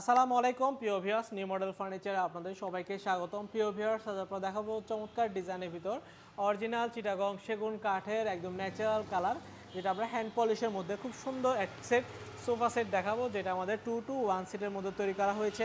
আসসালামু আলাইকুম প্রিয় ভিউয়ার্স নিউ মডেল ফার্নিচারে আপনাদের সবাইকে স্বাগতম প্রিয় ভিউয়ার্স আজ দেখাবো চমৎকার ডিজাইনের ভিতর অরিজিনাল চিটাগং সেগুন কাঠের একদম ন্যাচারাল কালার যেটা আমরা হ্যান্ড পলিশের মধ্যে খুব সুন্দর অ্যাকসেপ্ট সোফা সেট দেখাবো যেটা আমাদের টু টু ওয়ান সিটের মধ্যে তৈরি করা হয়েছে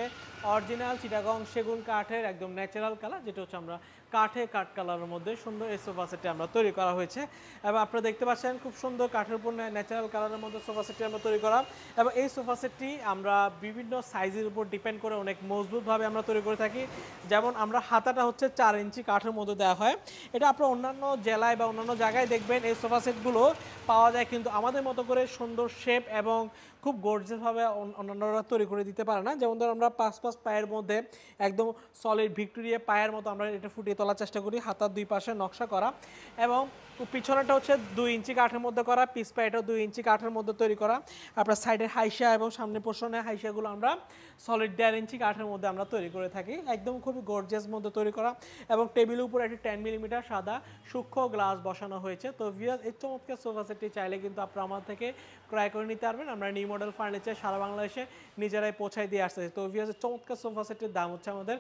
অরিজিনাল চিটাগং সেগুন কাঠের একদম ন্যাচারাল কালার যেটা হচ্ছে আমরা কাঠে কাঠ কালারের মধ্যে সুন্দর এই সোফা সেটটি আমরা তৈরি করা হয়েছে এবং আপনারা দেখতে পাচ্ছেন খুব সুন্দর কাঠের উপর ন্যাচারাল কালারের মধ্যে সোফা সেটটি আমরা তৈরি করা এবং এই সোফা সেটটি আমরা বিভিন্ন সাইজের উপর ডিপেন্ড করে অনেক মজবুতভাবে আমরা তৈরি করে থাকি যেমন আমরা হাতাটা হচ্ছে চার ইঞ্চি কাঠের মধ্যে দেওয়া হয় এটা আপনার অন্যান্য জেলায় বা অন্যান্য জায়গায় দেখবেন এই সোফা সেটগুলো পাওয়া যায় কিন্তু আমাদের মতো করে সুন্দর শেপ এবং খুব গর্জেসভাবে অন্যান্যরা তৈরি করে দিতে পারে না যেমন ধরো আমরা পাঁচ পাঁচ পায়ের মধ্যে একদম সলিড ভিক্টোরিয়া পায়ের মতো আমরা এটা ফুটিয়ে তোলার চেষ্টা করি হাতার দুই পাশে নকশা করা এবং পিছনেটা হচ্ছে দুই ইঞ্চি কাঠের মধ্যে করা পিস পায়েটাও দুই ইঞ্চি কাঠের মধ্যে তৈরি করা আপনার সাইডের হাইসা এবং সামনে পোষণের হাইসাগুলো আমরা সলিড দেড় ইঞ্চি কাঠের মধ্যে আমরা তৈরি করে থাকি একদম খুবই গর্জিয়াস মধ্যে তৈরি করা এবং টেবিলের উপরে একটি টেন মিলিমিটার সাদা সূক্ষ্ম গ্লাস বসানো হয়েছে তো ভিয়াস এই চমৎকার সোফা সেটটি চাইলে কিন্তু আপনারা আমার থেকে ক্রয় করে নিতে পারবেন আমরা নিউ মডেল ফার্নিচার সারা বাংলাদেশে নিজেরাই পৌঁছায় দিয়ে আসতেছে তো ভিওজ চমৎকার সোফা সেটের দাম হচ্ছে আমাদের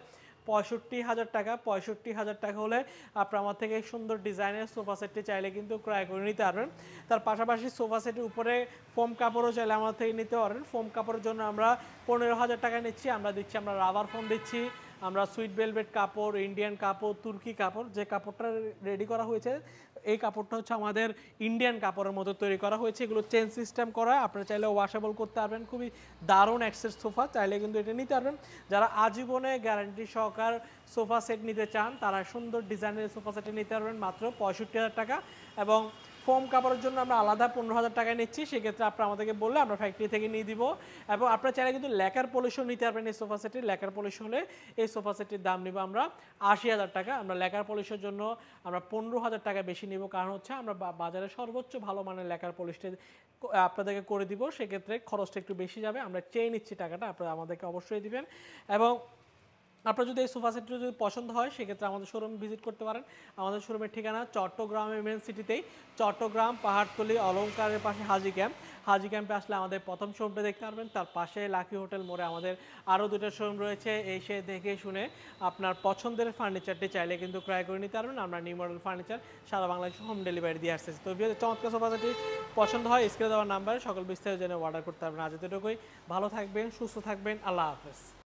পঁয়ষট্টি হাজার টাকা পঁয়ষট্টি হাজার টাকা হলে আপনার আমার থেকে সুন্দর ডিজাইনের সোফা সেটটি চাইলে কিন্তু ক্রয় করে নিতে পারবেন তার পাশাপাশি সোফা সেটের উপরে ফোম কাপড়ও চাইলে আমার থেকে নিতে পারেন ফোম কাপড়ের জন্য আমরা পনেরো হাজার টাকা নিচ্ছি আমরা দিচ্ছি আমরা রাবার ফোম দিচ্ছি আমরা সুইট বেলভেট কাপড় ইন্ডিয়ান কাপড় তুর্কি কাপড় যে কাপড়টা রেডি করা হয়েছে এই কাপড়টা হচ্ছে আমাদের ইন্ডিয়ান কাপড়ের মতো তৈরি করা হয়েছে এগুলো চেন সিস্টেম করা আপনারা চাইলে ওয়াশেবল করতে পারবেন খুবই দারুণ অ্যাক্সেস সোফা চাইলে কিন্তু এটা নিতে পারবেন যারা আজীবনে গ্যারান্টি সহকার সোফা সেট নিতে চান তারা সুন্দর ডিজাইনের সোফা সেটে নিতে পারবেন মাত্র পঁয়ষট্টি হাজার টাকা এবং ফোম কাপড়ের জন্য আমরা আলাদা পনেরো হাজার টাকা নিচ্ছি সেক্ষেত্রে আপনার আমাদেরকে বললে আমরা ফ্যাক্টরি থেকে নিয়ে দিব এবং আপনার চাইলে কিন্তু লেকার পলিশও নিতে পারবেন এই সোফা সেটের লেকার পলিশ হলে এই সোফা সেটটির দাম নিব আমরা আশি হাজার টাকা আমরা লেকার পলিশের জন্য আমরা পনেরো হাজার টাকা বেশি নিব কারণ হচ্ছে আমরা বাজারে সর্বোচ্চ ভালো মানের লেকার পলিশটা আপনাদেরকে করে দিব সেক্ষেত্রে খরচটা একটু বেশি যাবে আমরা চেয়ে নিচ্ছি টাকাটা আপনারা আমাদেরকে অবশ্যই দিবেন এবং আপনার যদি এই সোফা সেটটি যদি পছন্দ হয় সেক্ষেত্রে আমাদের শোরুম ভিজিট করতে পারেন আমাদের শোরুমের ঠিকানা চট্টগ্রামের মেন সিটিতেই চট্টগ্রাম পাহাড়তলি অলঙ্কারের পাশে হাজি ক্যাম্প হাজি ক্যাম্পে আসলে আমাদের প্রথম শোরুমটা দেখতে পারবেন তার পাশে লাকি হোটেল মোড়ে আমাদের আরও দুটো শোরুম রয়েছে এসে দেখে শুনে আপনার পছন্দের ফার্নিচারটি চাইলে কিন্তু ক্রয় করে নিতে পারবেন আমরা নিউ মডেল ফার্নিচার সারা বাংলাদেশে হোম ডেলিভারি দিয়ে আসতেছি তো চমৎকার সোফা সেটটি পছন্দ হয় স্ক্রিনে দেওয়ার নাম্বারে সকল বিস্তারিত জেনে অর্ডার করতে পারবেন আজ এতটুকুই ভালো থাকবেন সুস্থ থাকবেন আল্লাহ হাফেজ